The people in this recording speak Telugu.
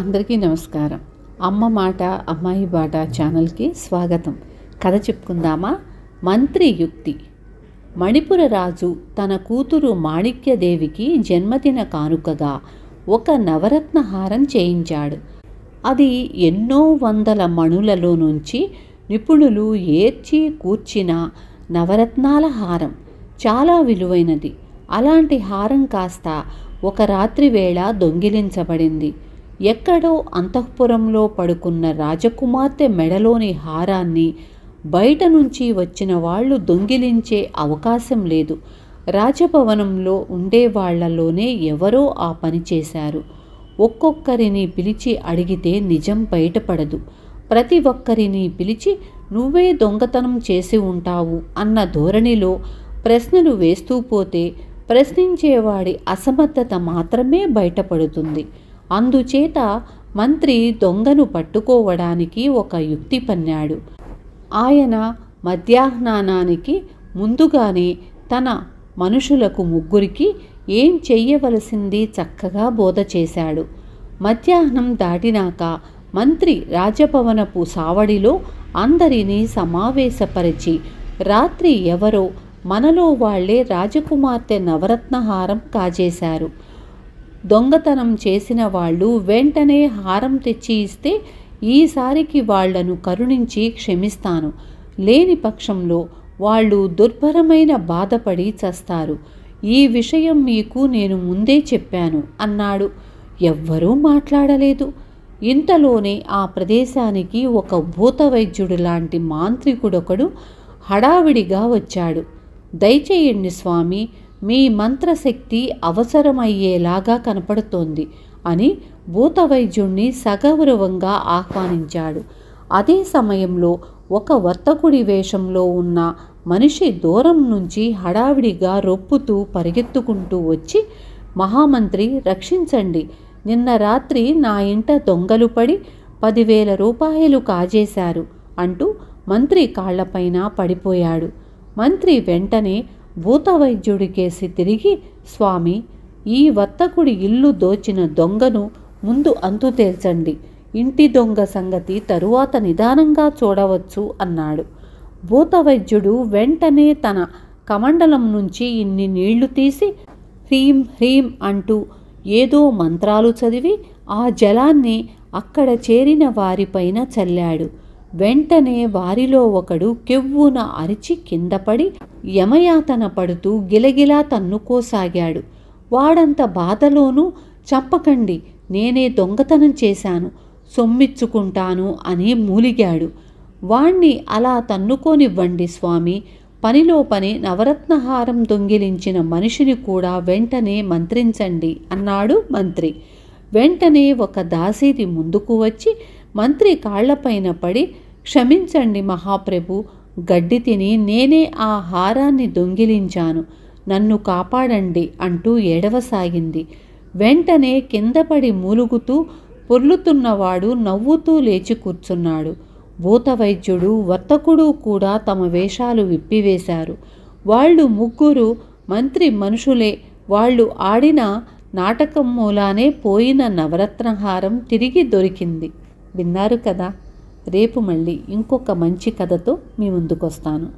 అందరికీ నమస్కారం అమ్మ మాట అమ్మాయి బాట ఛానల్కి స్వాగతం కథ చెప్పుకుందామా మంత్రి యుక్తి మణిపుర రాజు తన కూతురు మాణిక్యదేవికి జన్మదిన కానుకగా ఒక నవరత్న హారం చేయించాడు అది ఎన్నో వందల మణులలో నుంచి నిపుణులు ఏర్చి కూర్చిన నవరత్నాల హారం చాలా విలువైనది అలాంటి హారం కాస్త ఒక రాత్రి వేళ దొంగిలించబడింది ఎక్కడో అంతఃపురంలో పడుకున్న రాజకుమార్తె మెడలోని హారాన్ని బయట నుంచి వచ్చిన వాళ్ళు దొంగిలించే అవకాశం లేదు రాజభవనంలో ఉండేవాళ్లలోనే ఎవరో ఆ పని చేశారు ఒక్కొక్కరిని పిలిచి అడిగితే నిజం బయటపడదు ప్రతి ఒక్కరిని పిలిచి నువ్వే దొంగతనం చేసి ఉంటావు అన్న ధోరణిలో ప్రశ్నలు వేస్తూ పోతే ప్రశ్నించేవాడి అసమర్థత మాత్రమే బయటపడుతుంది అందుచేత మంత్రి దొంగను పట్టుకోవడానికి ఒక యుక్తి పన్నాడు ఆయన మధ్యాహ్నానానికి ముందుగానే తన మనుషులకు ముగ్గురికి ఏం చెయ్యవలసింది చక్కగా బోధ చేశాడు మధ్యాహ్నం దాటినాక మంత్రి రాజభవనపు సావడిలో అందరినీ సమావేశపరిచి రాత్రి ఎవరో మనలో వాళ్లే రాజకుమార్తె నవరత్నహారం కాజేశారు దొంగతనం చేసిన వాళ్ళు వెంటనే హారం తెచ్చి ఇస్తే ఈసారికి వాళ్లను కరుణించి క్షమిస్తాను లేని పక్షంలో వాళ్ళు దుర్భరమైన బాధపడి చస్తారు ఈ విషయం మీకు నేను ముందే చెప్పాను అన్నాడు ఎవ్వరూ మాట్లాడలేదు ఇంతలోనే ఆ ప్రదేశానికి ఒక భూతవైద్యుడు లాంటి మాంత్రికుడొకడు హడావిడిగా వచ్చాడు దయచేయండి స్వామి మీ మంత్రశక్తి అవసరమయ్యేలాగా కనపడుతోంది అని భూతవైద్యుణ్ణి సగౌరవంగా ఆహ్వానించాడు అదే సమయంలో ఒక వర్తకుడి వేషంలో ఉన్న మనిషి దూరం నుంచి హడావిడిగా రొప్పుతూ పరిగెత్తుకుంటూ వచ్చి మహామంత్రి రక్షించండి నిన్న రాత్రి నా ఇంట దొంగలు పడి పదివేల రూపాయలు కాజేశారు అంటూ మంత్రి కాళ్లపైన పడిపోయాడు మంత్రి వెంటనే భూతవైద్యుడికేసి తిరిగి స్వామి ఈ వర్తకుడి ఇల్లు దోచిన దొంగను ముందు అంతు తేల్చండి ఇంటి దొంగ సంగతి తరువాత నిదానంగా చూడవచ్చు అన్నాడు భూతవైద్యుడు వెంటనే తన కమండలం నుంచి ఇన్ని నీళ్లు తీసి హ్రీం హ్రీం అంటూ ఏదో మంత్రాలు చదివి ఆ జలాన్ని అక్కడ చేరిన వారిపైన చల్లాడు వెంటనే వారిలో ఒకడు కెవ్వున అరిచి కిందపడి యమయాతన పడుతూ గిలగిలా తన్నుకోసాగాడు వాడంత బాధలోనూ చెప్పకండి నేనే దొంగతనం చేశాను సొమ్మిచ్చుకుంటాను అని మూలిగాడు వాణ్ణి అలా తన్నుకోనివ్వండి స్వామి పనిలో పని నవరత్నహారం దొంగిలించిన మనిషిని కూడా వెంటనే మంత్రించండి అన్నాడు మంత్రి వెంటనే ఒక దాసీది ముందుకు వచ్చి మంత్రి కాళ్లపైన పడి క్షమించండి మహాప్రభు గడ్డి తిని నేనే ఆ హారాన్ని దొంగిలించాను నన్ను కాపాడండి అంటూ ఏడవసాగింది వెంటనే కిందపడి మూలుగుతూ పొర్లుతున్నవాడు నవ్వుతూ లేచి కూర్చున్నాడు భూతవైద్యుడు వర్తకుడు కూడా తమ వేషాలు విప్పివేశారు వాళ్ళు ముగ్గురు మంత్రి మనుషులే వాళ్ళు ఆడిన నాటకం మూలానే పోయిన నవరత్నహారం తిరిగి దొరికింది విన్నారు కదా రేపు మళ్ళీ ఇంకొక మంచి కథతో మీ ముందుకొస్తాను